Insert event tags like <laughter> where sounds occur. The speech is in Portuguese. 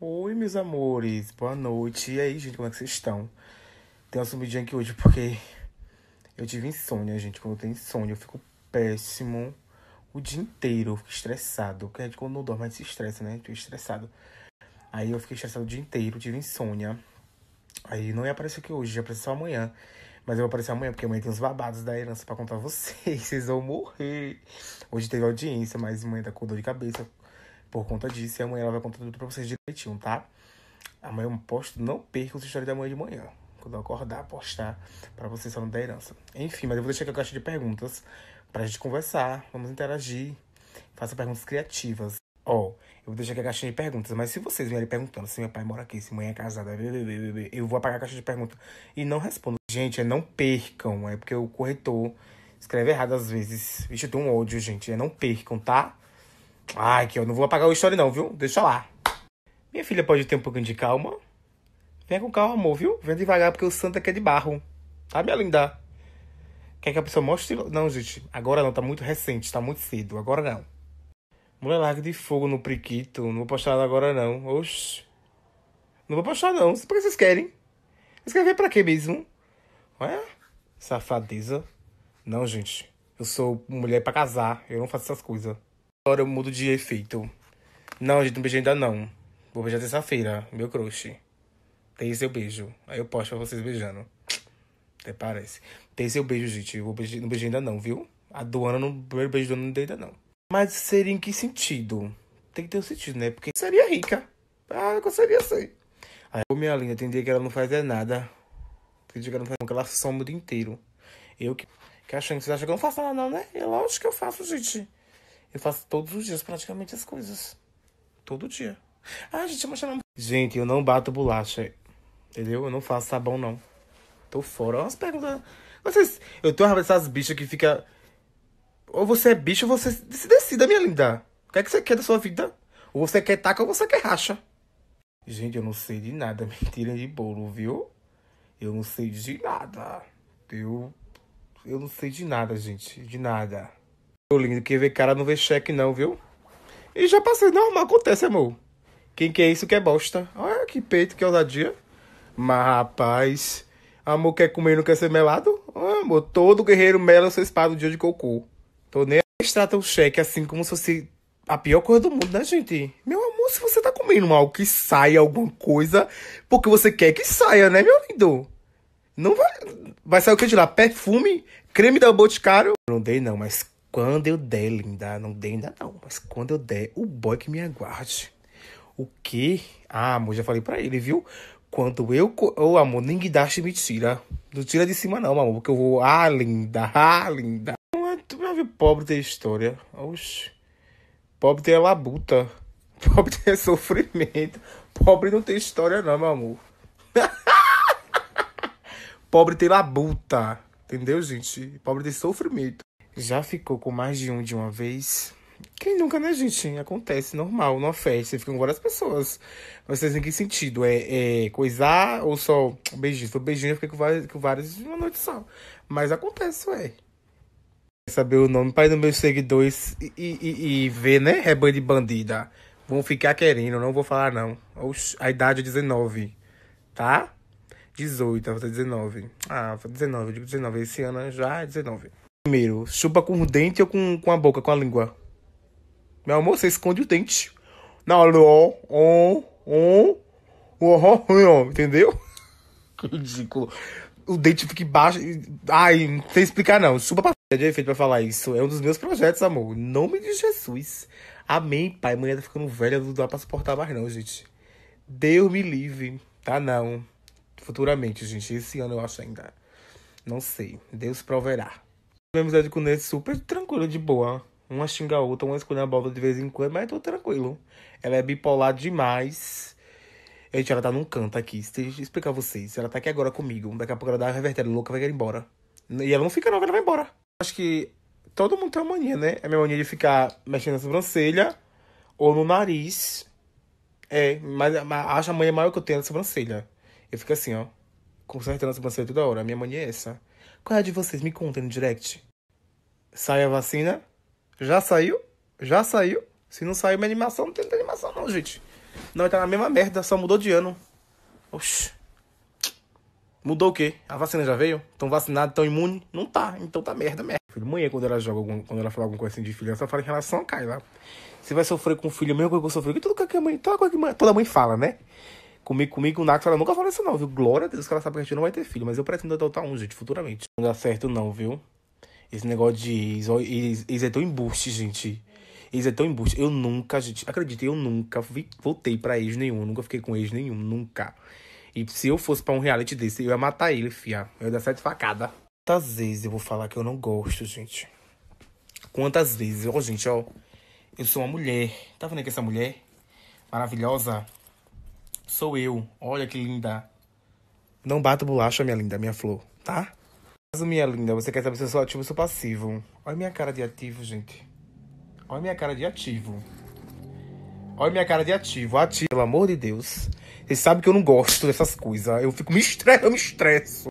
Oi, meus amores, boa noite. E aí, gente, como é que vocês estão? Tenho uma sumidinha aqui hoje porque eu tive insônia, gente. Quando eu tenho insônia, eu fico péssimo o dia inteiro, eu fico estressado. Porque a gente, quando não dorme, a gente se estressa, né? fico estressado. Aí eu fiquei estressado o dia inteiro, tive insônia. Aí não ia aparecer aqui hoje, ia aparecer só amanhã. Mas eu vou aparecer amanhã, porque amanhã tem os babados da herança para contar pra vocês. <laughs> Vocês vão morrer. Hoje teve audiência, mas amanhã tá com dor de cabeça por conta disso. E amanhã ela vai contar tudo pra vocês direitinho, tá? Amanhã eu posto, não perca os histórias da manhã de manhã. Quando eu acordar, postar para vocês falando da herança. Enfim, mas eu vou deixar aqui a caixa de perguntas pra gente conversar, vamos interagir. Faça perguntas criativas. Ó, oh, eu vou deixar aqui a caixa de perguntas, mas se vocês vierem perguntando se meu pai mora aqui, se mãe é casada, eu vou apagar a caixa de perguntas e não respondo. Gente, é não percam, é porque o corretor escreve errado às vezes. Vixe, eu tenho um ódio, gente, é não percam, tá? Ai, que eu não vou apagar o story não, viu? Deixa lá. Minha filha pode ter um pouquinho de calma. Vem com calma, amor, viu? Vem devagar, porque o santo aqui é de barro. Tá, minha linda? Quer que a pessoa mostre... Não, gente. Agora não, tá muito recente, tá muito cedo. Agora não. Mulher larga de fogo no priquito. Não vou postar nada agora, não. Oxi. Não vou postar, não. Por que vocês querem? ver pra quê mesmo? Ué? Safadeza. Não, gente. Eu sou mulher para casar. Eu não faço essas coisas. Agora eu mudo de efeito. Não, gente, não beijei ainda não. Vou beijar terça-feira, meu crush. Tem seu beijo. Aí eu posto pra vocês beijando. Até parece. Tem seu beijo, gente. Eu vou beijar, não beijei ainda não, viu? A do ano, não, primeiro beijo do ano não dei ainda não. Mas seria em que sentido? Tem que ter um sentido, né? Porque seria rica. Ah, eu gostaria assim. Aí, ô, minha linda, tem dia que ela não faz é nada. Tem dia que ela não faz nada, ela soma o dia inteiro. Eu que, que achando que vocês acham que eu não faço nada, não, né? É lógico que eu faço, gente. Eu faço todos os dias praticamente as coisas. Todo dia. Ah, gente, eu Gente, eu não bato bolacha. Entendeu? Eu não faço sabão, não. Tô fora. Olha as perguntas. Vocês. Eu tenho uma dessas bichas que fica. Ou você é bicho ou você se decida, minha linda. O que é que você quer da sua vida? Ou você quer taca ou você quer racha. Gente, eu não sei de nada. <laughs> Mentira de bolo, viu? Eu não sei de nada. Eu. Eu não sei de nada, gente. De nada. Ô lindo, quem vê cara não vê cheque não, viu? E já passei, normal, acontece, amor. Quem que é isso que é bosta? Olha que peito, que ousadia. Mas, rapaz, amor quer comer não quer ser melado? amor, todo guerreiro mela seu espada dia de cocô. Tô nem... a extrata o cheque assim como se fosse a pior coisa do mundo, né, gente? Meu amor, se você tá comendo mal que saia alguma coisa, porque você quer que saia, né, meu lindo? Não vai... Vai sair o que de lá? Perfume? Creme da Boticário? Não dei não, mas quando eu der, linda, não dei ainda não, mas quando eu der, o boy que me aguarde. O que? Ah, amor, já falei pra ele, viu? Quando eu. Ô, oh, amor, ninguém dá me tira. Não tira de cima, não, amor, porque eu vou. Ah, linda, ah, linda. É, tu não é pobre ter história? Oxi. Pobre tem labuta. <laughs> Pobre tem sofrimento. Pobre não tem história, não, meu amor. <laughs> pobre tem labuta. Entendeu, gente? Pobre tem sofrimento. Já ficou com mais de um de uma vez? Quem nunca, né, gente? Acontece, normal, numa festa, fica com várias pessoas. Mas vocês em que sentido? É, é coisar ou só beijinho? Se beijinho, eu fiquei com várias, com várias de uma noite só. Mas acontece, ué. Saber o nome, pai dos meus seguidores e, e, e ver, né, rebanho é de bandida. Vão ficar querendo, não vou falar, não. Oxi, a idade é 19, tá? 18, vai ser 19. Ah, 19, eu digo 19. Esse ano já é 19 primeiro? Chupa com o dente ou com, com a boca, com a língua? Meu amor, você esconde o dente. Na hora do ó, ó, ó, ó, ó, entendeu? <laughs> Ridículo. O dente fica baixo. Ai, não sei explicar não. Chupa pra é de efeito pra falar isso. É um dos meus projetos, amor. Em nome de Jesus. Amém, pai. Mulher tá ficando velha, não dá pra suportar mais não, gente. Deus me livre. Tá não. Futuramente, gente. Esse ano eu acho ainda. Não sei. Deus proverá. Minha amizade com Nesse super tranquilo, de boa. Uma xinga a outra, uma escolhe a bola de vez em quando, mas tô tranquilo. Ela é bipolar demais. Gente, ela tá num canto aqui. Deixa eu explicar a vocês. Ela tá aqui agora comigo. Daqui a pouco ela dá uma revertida louca, vai querer ir embora. E ela não fica, não, ela vai embora. Acho que todo mundo tem uma mania, né? É minha mania de ficar mexendo na sobrancelha ou no nariz. É, mas, mas acho a mania maior que eu tenho é na sobrancelha. Eu fico assim, ó, consertando a sobrancelha toda hora. A minha mania é essa. Qual é a de vocês? Me contem no direct. Sai a vacina? Já saiu? Já saiu? Se não saiu minha animação, não tem animação não, gente. Não, tá na mesma merda, só mudou de ano. Oxi. Mudou o quê? A vacina já veio? Tão vacinado, tão imune? Não tá, então tá merda, merda. Filho, mãe, quando ela joga, algum, quando ela fala alguma coisa assim de filha, ela fala em relação a Kyla. Você vai sofrer com o filho, mesmo que eu sofri. Tudo qualquer mãe, toda, mãe, toda mãe fala, né? Comigo, comigo, o Nax, ela nunca falou isso não, viu? Glória a Deus que ela sabe que a gente não vai ter filho, mas eu pretendo adotar um, gente, futuramente. Não dá certo não, viu? Esse negócio de ex, ex, ex é tão embuste, gente. Ex é tão embuste. Eu nunca, gente, acredita, eu nunca vi, voltei para ex nenhum, nunca fiquei com ex nenhum, nunca. E se eu fosse para um reality desse, eu ia matar ele, fia. Eu ia dar sete facadas. Quantas vezes eu vou falar que eu não gosto, gente? Quantas vezes? Ó, oh, gente, ó. Eu sou uma mulher. Tá vendo que essa mulher? É maravilhosa. Sou eu. Olha que linda. Não bata bolacha, minha linda, minha flor, tá? Caso, minha linda, você quer saber se eu sou ativo ou sou passivo? Olha minha cara de ativo, gente. Olha minha cara de ativo. Olha minha cara de ativo. Ativo, pelo amor de Deus. Vocês sabem que eu não gosto dessas coisas. Eu fico me estresso, eu me estresso.